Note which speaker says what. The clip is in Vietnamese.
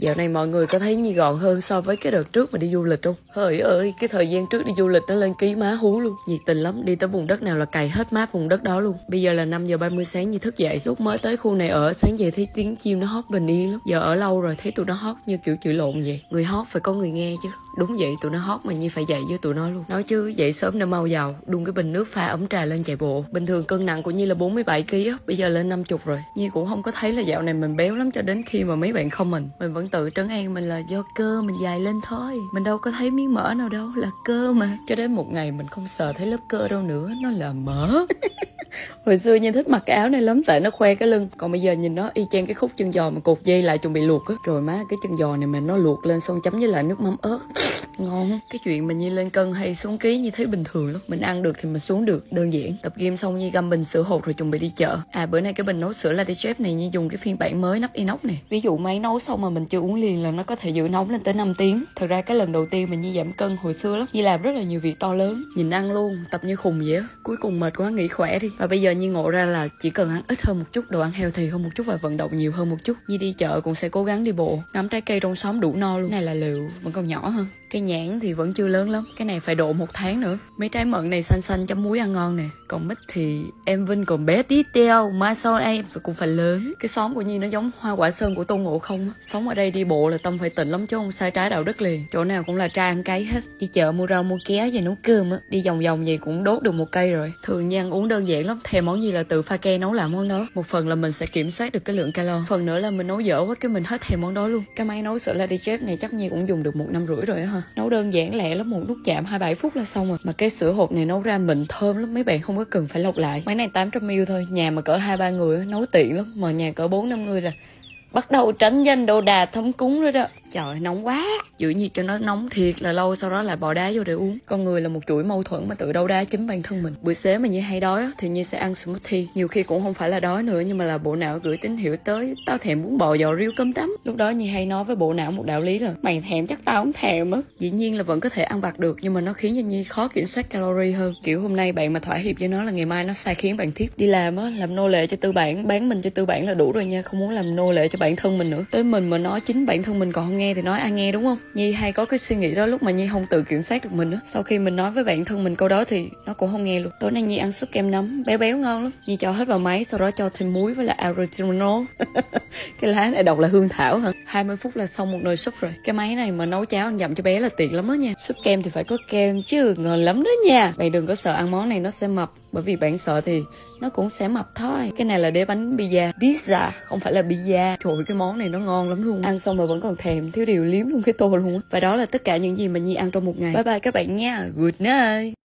Speaker 1: Dạo này mọi người có thấy như gọn hơn so với cái đợt trước mà đi du lịch không? Hỡi ơi, cái thời gian trước đi du lịch nó lên ký má hú luôn. Nhiệt tình lắm, đi tới vùng đất nào là cày hết má vùng đất đó luôn. Bây giờ là 5 giờ 30 sáng như thức dậy. Lúc mới tới khu này ở, sáng về thấy tiếng chim nó hót bình yên lắm. Giờ ở lâu rồi thấy tụi nó hót như kiểu chửi lộn vậy. Người hót phải có người nghe chứ. Đúng vậy, tụi nó hót mà như phải dậy với tụi nó luôn. Nói chứ dậy sớm đã mau giàu, đun cái bình nước pha ấm trà lên chạy bộ. Bình thường cân nặng của Nhi là 47 kg á, bây giờ lên 50 rồi. Nhi cũng không có thấy là dạo này mình béo lắm cho đến khi mà mấy bạn không mình. Mình vẫn tự trấn an mình là do cơ mình dài lên thôi mình đâu có thấy miếng mỡ nào đâu là cơ mà cho đến một ngày mình không sợ thấy lớp cơ đâu nữa nó là mỡ hồi xưa nhi thích mặc cái áo này lắm tại nó khoe cái lưng còn bây giờ nhìn nó y chang cái khúc chân giò mà cột dây lại chuẩn bị luộc á rồi má cái chân giò này mình nó luộc lên xong chấm với lại nước mắm ớt ngon cái chuyện mà nhi lên cân hay xuống ký như thấy bình thường lắm mình ăn được thì mình xuống được đơn giản tập game xong nhi găm bình sữa hột rồi chuẩn bị đi chợ à bữa nay cái bình nấu sữa latte chef này nhi dùng cái phiên bản mới nắp inox này ví dụ máy nấu xong mà mình chưa uống liền là nó có thể giữ nóng lên tới 5 tiếng thật ra cái lần đầu tiên mình nhi giảm cân hồi xưa lắm nhi làm rất là nhiều việc to lớn nhìn ăn luôn tập như khùng vậy á cuối cùng mệt quá nghỉ khỏe đi và bây giờ nhi ngộ ra là chỉ cần ăn ít hơn một chút đồ ăn heo thì hơn một chút và vận động nhiều hơn một chút nhi đi chợ cũng sẽ cố gắng đi bộ ngắm trái cây trong xóm đủ no luôn này là liệu vẫn còn nhỏ hơn cái nhãn thì vẫn chưa lớn lắm Cái này phải độ một tháng nữa Mấy trái mận này xanh xanh chấm muối ăn ngon nè Còn mít thì em Vinh còn bé tí teo Mai sau em cũng phải lớn Cái xóm của Nhi nó giống hoa quả sơn của Tôn Ngộ không Sống ở đây đi bộ là tâm phải tỉnh lắm chứ không sai trái đạo đức liền Chỗ nào cũng là trai ăn cái hết Đi chợ mua rau mua ké về nấu cơm á Đi vòng vòng gì cũng đốt được một cây rồi Thường nha ăn uống đơn giản lắm Thèm món gì là tự pha ke nấu làm món đó Một phần là mình sẽ kiểm soát được cái lượng calo Phần nữa là mình nấu dở quá cái mình hết thèm món đó luôn Cái máy nấu sữa la chép này chắc Nhi cũng dùng được một năm rưỡi rồi á hả nấu đơn giản lẹ lắm một nút chạm 27 phút là xong rồi mà cái sữa hộp này nấu ra mịn thơm lắm mấy bạn không có cần phải lọc lại máy này 800 ml thôi nhà mà cỡ hai ba người nấu tiện lắm mà nhà cỡ bốn năm người là bắt đầu tránh danh đồ đà thấm cúng rồi đó trời nóng quá giữ nhiệt cho nó nóng thiệt là lâu sau đó lại bỏ đá vô để uống con người là một chuỗi mâu thuẫn mà tự đấu đá chính bản thân mình buổi xế mà như hay đói thì như sẽ ăn smoothie nhiều khi cũng không phải là đói nữa nhưng mà là bộ não gửi tín hiệu tới tao thèm muốn bò giò riêu cơm tắm lúc đó như hay nói với bộ não một đạo lý là mày thèm chắc tao không thèm á dĩ nhiên là vẫn có thể ăn vặt được nhưng mà nó khiến cho nhi khó kiểm soát calorie hơn kiểu hôm nay bạn mà thỏa hiệp với nó là ngày mai nó sai khiến bạn tiếp đi làm á làm nô lệ cho tư bản bán mình cho tư bản là đủ rồi nha không muốn làm nô lệ cho bản thân mình nữa tới mình mà nói chính bản thân mình còn không nghe thì nói ai nghe đúng không nhi hay có cái suy nghĩ đó lúc mà nhi không tự kiểm soát được mình á sau khi mình nói với bản thân mình câu đó thì nó cũng không nghe luôn tối nay nhi ăn súp kem nấm béo béo ngon lắm nhi cho hết vào máy sau đó cho thêm muối với là oregano cái lá này đọc là hương thảo hả 20 phút là xong một nồi súp rồi cái máy này mà nấu cháo ăn dặm cho bé là tiện lắm đó nha súp kem thì phải có kem chứ ngờ lắm đó nha bạn đừng có sợ ăn món này nó sẽ mập bởi vì bạn sợ thì nó cũng sẽ mập thôi cái này là đế bánh pizza pizza không phải là pizza trời cái món này nó ngon lắm luôn ăn xong mà vẫn còn thèm thiếu điều liếm luôn cái tô luôn và đó là tất cả những gì mà nhi ăn trong một ngày bye bye các bạn nha good night